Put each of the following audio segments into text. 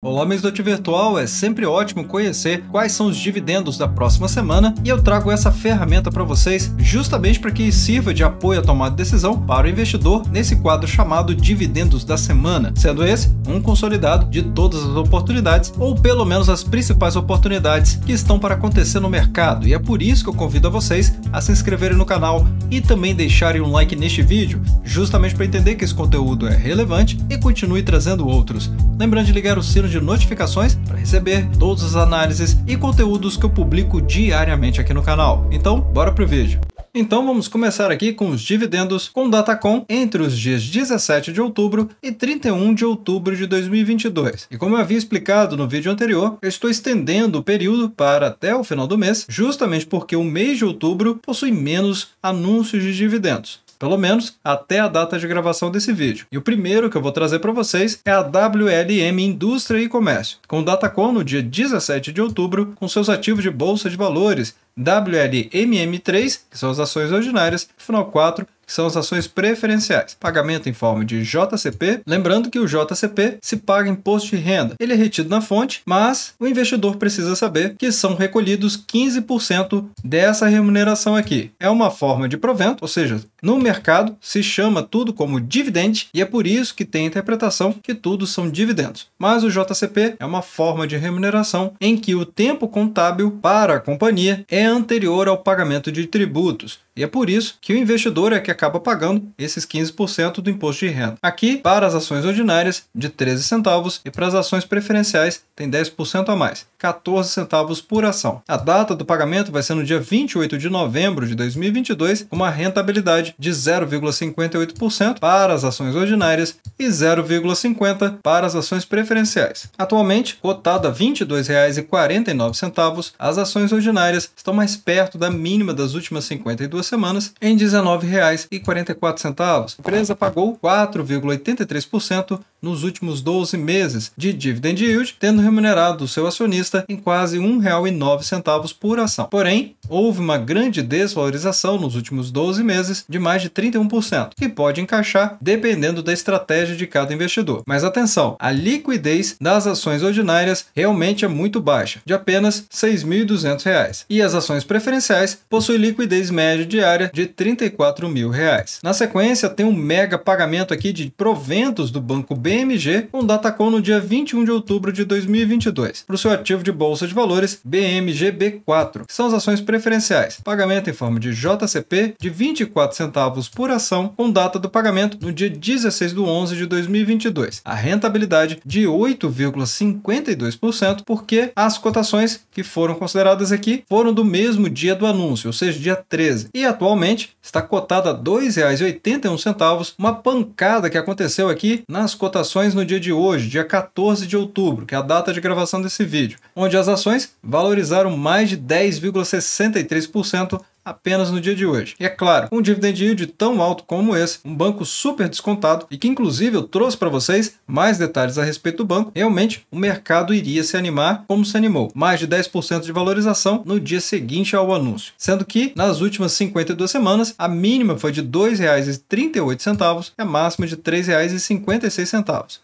Olá, amigos do Ati Virtual, é sempre ótimo conhecer quais são os dividendos da próxima semana e eu trago essa ferramenta para vocês justamente para que sirva de apoio à tomada de decisão para o investidor nesse quadro chamado Dividendos da Semana, sendo esse um consolidado de todas as oportunidades ou pelo menos as principais oportunidades que estão para acontecer no mercado e é por isso que eu convido a vocês a se inscreverem no canal e também deixarem um like neste vídeo, justamente para entender que esse conteúdo é relevante e continue trazendo outros. Lembrando de ligar o sino sino de notificações para receber todas as análises e conteúdos que eu publico diariamente aqui no canal. Então, bora pro vídeo. Então vamos começar aqui com os dividendos com Datacom entre os dias 17 de outubro e 31 de outubro de 2022. E como eu havia explicado no vídeo anterior, eu estou estendendo o período para até o final do mês, justamente porque o mês de outubro possui menos anúncios de dividendos pelo menos até a data de gravação desse vídeo. E o primeiro que eu vou trazer para vocês é a WLM Indústria e Comércio, com com no dia 17 de outubro, com seus ativos de bolsa de valores WLMM3, que são as ações ordinárias, Final 4 que são as ações preferenciais. Pagamento em forma de JCP, lembrando que o JCP se paga imposto de renda. Ele é retido na fonte, mas o investidor precisa saber que são recolhidos 15% dessa remuneração aqui. É uma forma de provento, ou seja, no mercado se chama tudo como dividende e é por isso que tem a interpretação que tudo são dividendos. Mas o JCP é uma forma de remuneração em que o tempo contábil para a companhia é anterior ao pagamento de tributos. E é por isso que o investidor é que acaba pagando esses 15% do imposto de renda. Aqui, para as ações ordinárias, de 13 centavos e para as ações preferenciais, tem 10% a mais, 14 centavos por ação. A data do pagamento vai ser no dia 28 de novembro de 2022, com uma rentabilidade de 0,58% para as ações ordinárias e 0,50% para as ações preferenciais. Atualmente, cotada a R$ 22,49, as ações ordinárias estão mais perto da mínima das últimas 52 semanas em R$ 19,44. A empresa pagou 4,83% nos últimos 12 meses de dividend yield, tendo remunerado o seu acionista em quase R$ 1,09 por ação. Porém, houve uma grande desvalorização nos últimos 12 meses de mais de 31%, que pode encaixar dependendo da estratégia de cada investidor. Mas atenção, a liquidez das ações ordinárias realmente é muito baixa, de apenas R$ 6.200, e as ações preferenciais possuem liquidez média diária de R$ 34.000. Na sequência, tem um mega pagamento aqui de proventos do Banco B BMG, um datacom no dia 21 de outubro de 2022, para o seu ativo de bolsa de valores BMGB4, que são as ações preferenciais. Pagamento em forma de JCP de 24 centavos por ação, com data do pagamento no dia 16 de 11 de 2022. A rentabilidade de 8,52%, porque as cotações que foram consideradas aqui foram do mesmo dia do anúncio, ou seja, dia 13. E atualmente está cotada a R$ 2,81, uma pancada que aconteceu aqui nas cotações cotações no dia de hoje, dia 14 de outubro, que é a data de gravação desse vídeo, onde as ações valorizaram mais de 10,63% apenas no dia de hoje. E é claro, um dividend yield tão alto como esse, um banco super descontado e que inclusive eu trouxe para vocês mais detalhes a respeito do banco, realmente o mercado iria se animar como se animou, mais de 10% de valorização no dia seguinte ao anúncio, sendo que nas últimas 52 semanas a mínima foi de R$ 2,38 e a máxima de R$ 3,56.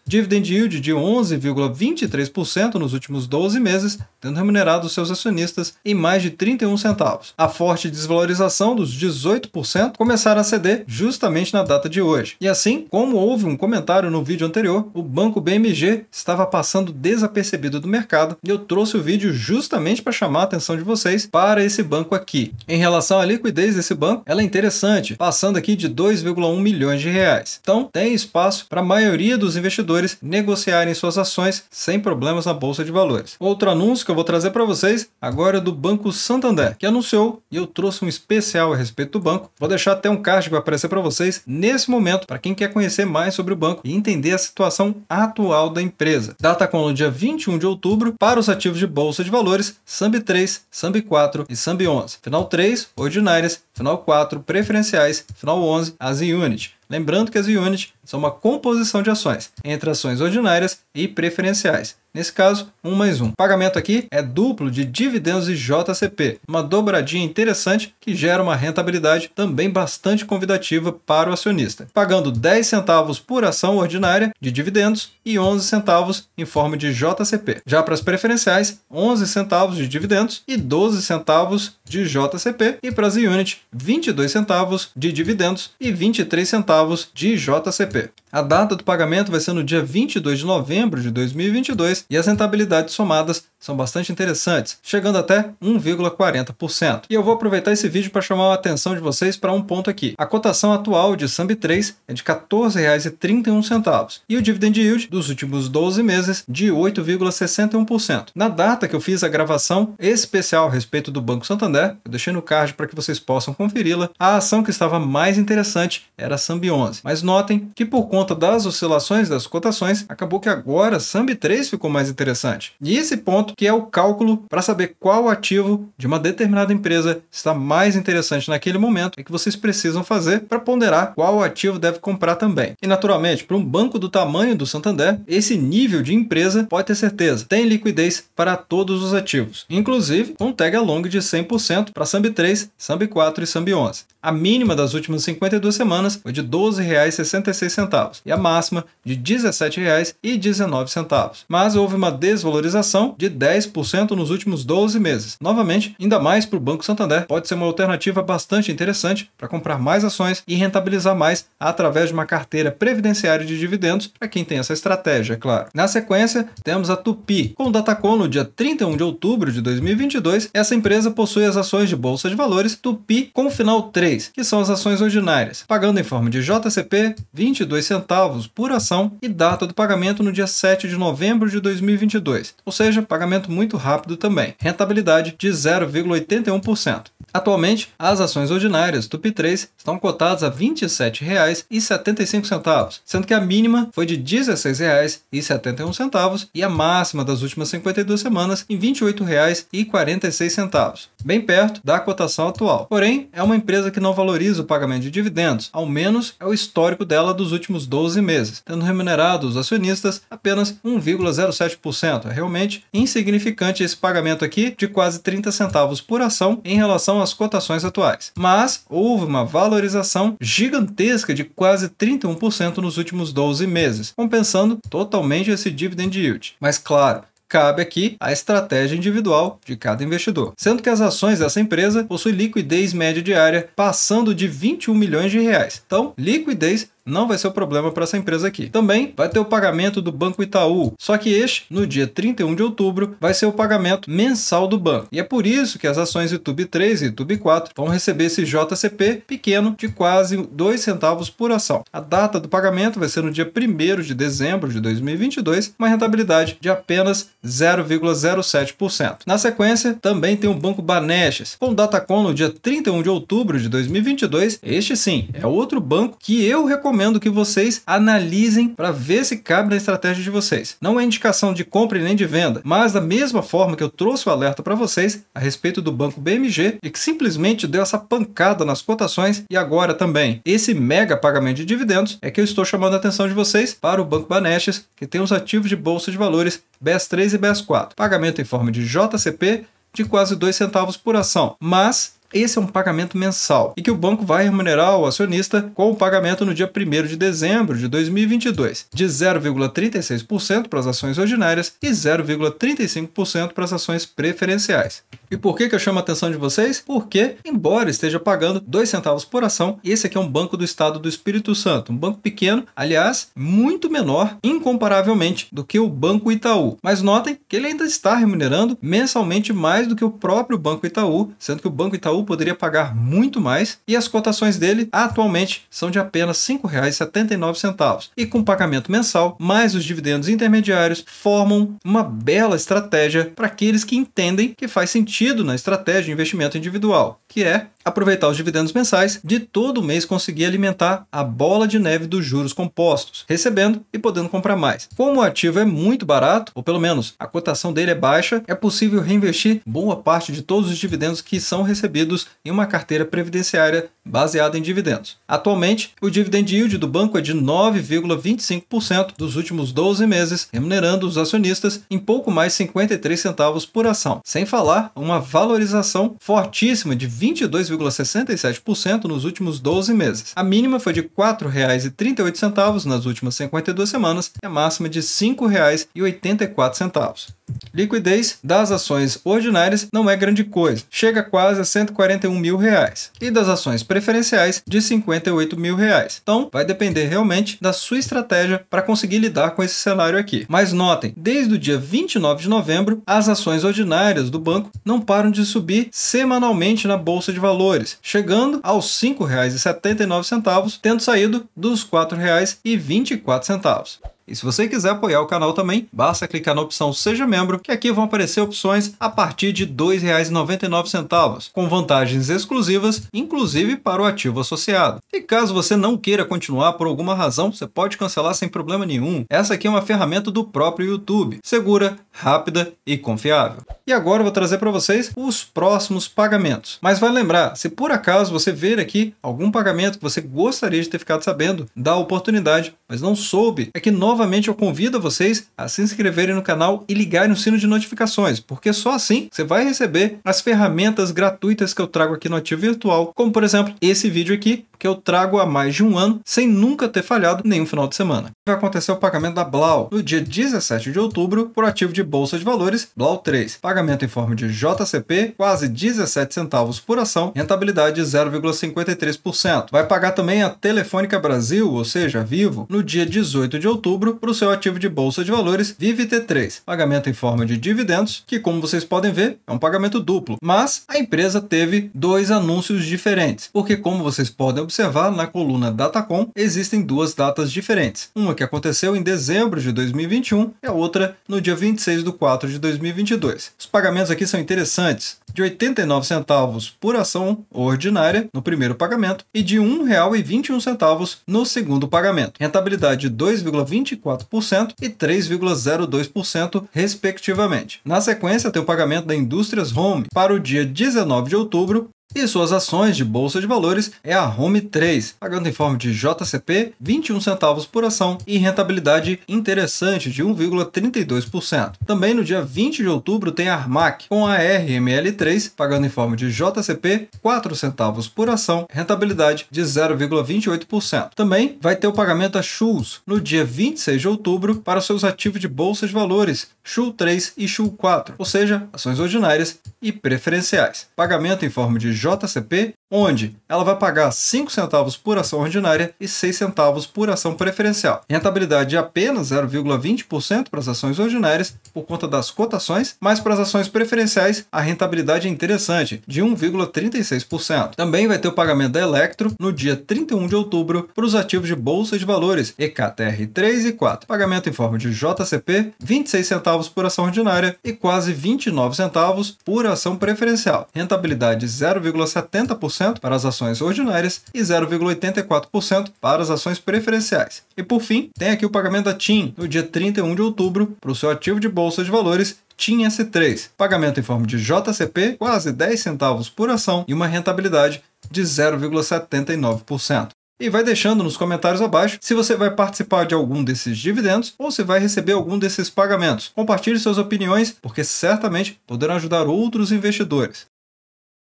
Dividend yield de 11,23% nos últimos 12 meses, tendo remunerado seus acionistas em mais de 31 centavos. A forte desvalorização desvalorização dos 18% começaram a ceder justamente na data de hoje. E assim, como houve um comentário no vídeo anterior, o banco BMG estava passando desapercebido do mercado e eu trouxe o vídeo justamente para chamar a atenção de vocês para esse banco aqui. Em relação à liquidez desse banco, ela é interessante, passando aqui de 2,1 milhões de reais. Então, tem espaço para a maioria dos investidores negociarem suas ações sem problemas na bolsa de valores. Outro anúncio que eu vou trazer para vocês agora é do Banco Santander, que anunciou e eu trouxe um especial a respeito do banco. Vou deixar até um card que vai aparecer para vocês nesse momento, para quem quer conhecer mais sobre o banco e entender a situação atual da empresa. Data com no dia 21 de outubro para os ativos de bolsa de valores SAMB 3, SAMB 4 e SAMB 11. Final 3, ordinárias, final 4, preferenciais, final 11, as unit. Lembrando que as units são uma composição de ações, entre ações ordinárias e preferenciais. Nesse caso, um mais um. O pagamento aqui é duplo de dividendos e JCP, uma dobradinha interessante que gera uma rentabilidade também bastante convidativa para o acionista, pagando 10 centavos por ação ordinária de dividendos e 11 centavos em forma de JCP. Já para as preferenciais, 11 centavos de dividendos e 12 centavos de JCP, e para as units, 22 centavos de dividendos e 23 centavos centavos de JCP. A data do pagamento vai ser no dia 22 de novembro de 2022 e as rentabilidades somadas são bastante interessantes, chegando até 1,40%. E eu vou aproveitar esse vídeo para chamar a atenção de vocês para um ponto aqui. A cotação atual de SAMB3 é de R$ 14,31 e o dividend yield dos últimos 12 meses de 8,61%. Na data que eu fiz a gravação especial a respeito do Banco Santander, eu deixei no card para que vocês possam conferi-la, a ação que estava mais interessante era a SAMB11. Mas notem que por conta das oscilações das cotações, acabou que agora SAMB3 ficou mais interessante. E esse ponto que é o cálculo para saber qual ativo de uma determinada empresa está mais interessante naquele momento e que vocês precisam fazer para ponderar qual ativo deve comprar também. E naturalmente, para um banco do tamanho do Santander, esse nível de empresa pode ter certeza, tem liquidez para todos os ativos, inclusive um tag along de 100% para SAMB3, SAMB4 e SAMB11. A mínima das últimas 52 semanas foi de R$ 12,66 e a máxima de R$ 17,19. Mas houve uma desvalorização de 10% nos últimos 12 meses. Novamente, ainda mais para o Banco Santander, pode ser uma alternativa bastante interessante para comprar mais ações e rentabilizar mais através de uma carteira previdenciária de dividendos para quem tem essa estratégia, é claro. Na sequência, temos a Tupi. Com o Datacom no dia 31 de outubro de 2022, essa empresa possui as ações de bolsa de valores Tupi com final 3 que são as ações ordinárias, pagando em forma de JCP 22 centavos por ação e data do pagamento no dia 7 de novembro de 2022, ou seja, pagamento muito rápido também. Rentabilidade de 0,81%. Atualmente, as ações ordinárias do PIB3 estão cotadas a R$ 27,75, sendo que a mínima foi de R$ 16,71 e a máxima das últimas 52 semanas em R$ 28,46, bem perto da cotação atual. Porém, é uma empresa que não valoriza o pagamento de dividendos, ao menos é o histórico dela dos últimos 12 meses, tendo remunerado os acionistas apenas 1,07%. É realmente insignificante esse pagamento aqui de quase 30 centavos por ação em relação a as cotações atuais, mas houve uma valorização gigantesca de quase 31% nos últimos 12 meses, compensando totalmente esse dividend yield. Mas claro, cabe aqui a estratégia individual de cada investidor. Sendo que as ações dessa empresa possuem liquidez média diária passando de 21 milhões de reais. Então, liquidez não vai ser o um problema para essa empresa aqui. Também vai ter o pagamento do Banco Itaú, só que este, no dia 31 de outubro, vai ser o pagamento mensal do banco. E é por isso que as ações YouTube 3 e YouTube 4 vão receber esse JCP pequeno de quase 2 centavos por ação. A data do pagamento vai ser no dia 1 de dezembro de 2022, uma rentabilidade de apenas 0,07%. Na sequência, também tem o Banco Banestes, com data com no dia 31 de outubro de 2022. Este sim, é outro banco que eu recomendo recomendo que vocês analisem para ver se cabe na estratégia de vocês. Não é indicação de compra e nem de venda, mas da mesma forma que eu trouxe o alerta para vocês a respeito do banco BMG e que simplesmente deu essa pancada nas cotações e agora também esse mega pagamento de dividendos é que eu estou chamando a atenção de vocês para o Banco Banestes, que tem os ativos de bolsa de valores BES3 e BES4. Pagamento em forma de JCP de quase 2 centavos por ação, mas esse é um pagamento mensal e que o banco vai remunerar o acionista com o pagamento no dia 1 de dezembro de 2022, de 0,36% para as ações ordinárias e 0,35% para as ações preferenciais. E por que, que eu chamo a atenção de vocês? Porque, embora esteja pagando dois centavos por ação, esse aqui é um banco do estado do Espírito Santo, um banco pequeno, aliás, muito menor, incomparavelmente, do que o Banco Itaú. Mas notem que ele ainda está remunerando mensalmente mais do que o próprio Banco Itaú, sendo que o Banco Itaú Itaú poderia pagar muito mais e as cotações dele atualmente são de apenas R$ 5,79. E com pagamento mensal, mais os dividendos intermediários, formam uma bela estratégia para aqueles que entendem que faz sentido na estratégia de investimento individual que é aproveitar os dividendos mensais de todo mês conseguir alimentar a bola de neve dos juros compostos, recebendo e podendo comprar mais. Como o ativo é muito barato, ou pelo menos a cotação dele é baixa, é possível reinvestir boa parte de todos os dividendos que são recebidos em uma carteira previdenciária baseada em dividendos. Atualmente, o dividend yield do banco é de 9,25% dos últimos 12 meses, remunerando os acionistas em pouco mais 53 centavos por ação, sem falar uma valorização fortíssima de 22,67% nos últimos 12 meses. A mínima foi de R$ 4,38 nas últimas 52 semanas e a máxima de R$ 5,84. Liquidez das ações ordinárias não é grande coisa, chega quase a 141 mil reais, e das ações preferenciais de 58 mil reais. Então, vai depender realmente da sua estratégia para conseguir lidar com esse cenário aqui. Mas notem, desde o dia 29 de novembro, as ações ordinárias do banco não param de subir semanalmente na bolsa de valores, chegando aos R$ 5,79, tendo saído dos R$ 4,24. E se você quiser apoiar o canal também, basta clicar na opção Seja Membro, que aqui vão aparecer opções a partir de R$ 2,99, com vantagens exclusivas, inclusive para o ativo associado. E caso você não queira continuar por alguma razão, você pode cancelar sem problema nenhum. Essa aqui é uma ferramenta do próprio YouTube, segura, rápida e confiável. E agora eu vou trazer para vocês os próximos pagamentos. Mas vai lembrar, se por acaso você ver aqui algum pagamento que você gostaria de ter ficado sabendo da oportunidade, mas não soube, é que nós novamente eu convido vocês a se inscreverem no canal e ligarem o sino de notificações, porque só assim você vai receber as ferramentas gratuitas que eu trago aqui no Ativo Virtual, como por exemplo esse vídeo aqui, que eu trago há mais de um ano sem nunca ter falhado nenhum final de semana. Vai acontecer o pagamento da Blau no dia 17 de outubro por ativo de Bolsa de Valores Blau 3. Pagamento em forma de JCP, quase 17 centavos por ação, rentabilidade 0,53%. Vai pagar também a Telefônica Brasil, ou seja, Vivo, no dia 18 de outubro para o seu ativo de bolsa de valores VIVT3, pagamento em forma de dividendos, que como vocês podem ver, é um pagamento duplo, mas a empresa teve dois anúncios diferentes, porque como vocês podem observar na coluna Datacom, existem duas datas diferentes, uma que aconteceu em dezembro de 2021 e a outra no dia 26 de 4 de 2022. Os pagamentos aqui são interessantes, de 89 centavos por ação ordinária no primeiro pagamento e de R$ 1,21 no segundo pagamento. Rentabilidade de 2,21. 24% e 3,02%, respectivamente. Na sequência, tem o pagamento da Indústrias Home para o dia 19 de outubro e suas ações de bolsa de valores é a Home 3, pagando em forma de JCP 21 centavos por ação e rentabilidade interessante de 1,32%. Também no dia 20 de outubro tem a Armac com a RML3 pagando em forma de JCP 4 centavos por ação, rentabilidade de 0,28%. Também vai ter o pagamento a Schulz no dia 26 de outubro para seus ativos de bolsa de valores Schul 3 e Schul 4, ou seja, ações ordinárias e preferenciais. Pagamento em forma de JCP onde ela vai pagar 5 centavos por ação ordinária e 6 centavos por ação preferencial. Rentabilidade de apenas 0,20% para as ações ordinárias por conta das cotações, mas para as ações preferenciais a rentabilidade é interessante, de 1,36%. Também vai ter o pagamento da Electro no dia 31 de outubro para os ativos de bolsa de valores EKTR 3 e 4. Pagamento em forma de JCP, 26 centavos por ação ordinária e quase 29 centavos por ação preferencial. Rentabilidade 0,70% para as ações ordinárias e 0,84% para as ações preferenciais. E por fim, tem aqui o pagamento da TIM no dia 31 de outubro para o seu ativo de bolsa de valores TIM S3, pagamento em forma de JCP, quase 10 centavos por ação e uma rentabilidade de 0,79% e vai deixando nos comentários abaixo se você vai participar de algum desses dividendos ou se vai receber algum desses pagamentos. Compartilhe suas opiniões, porque certamente poderão ajudar outros investidores.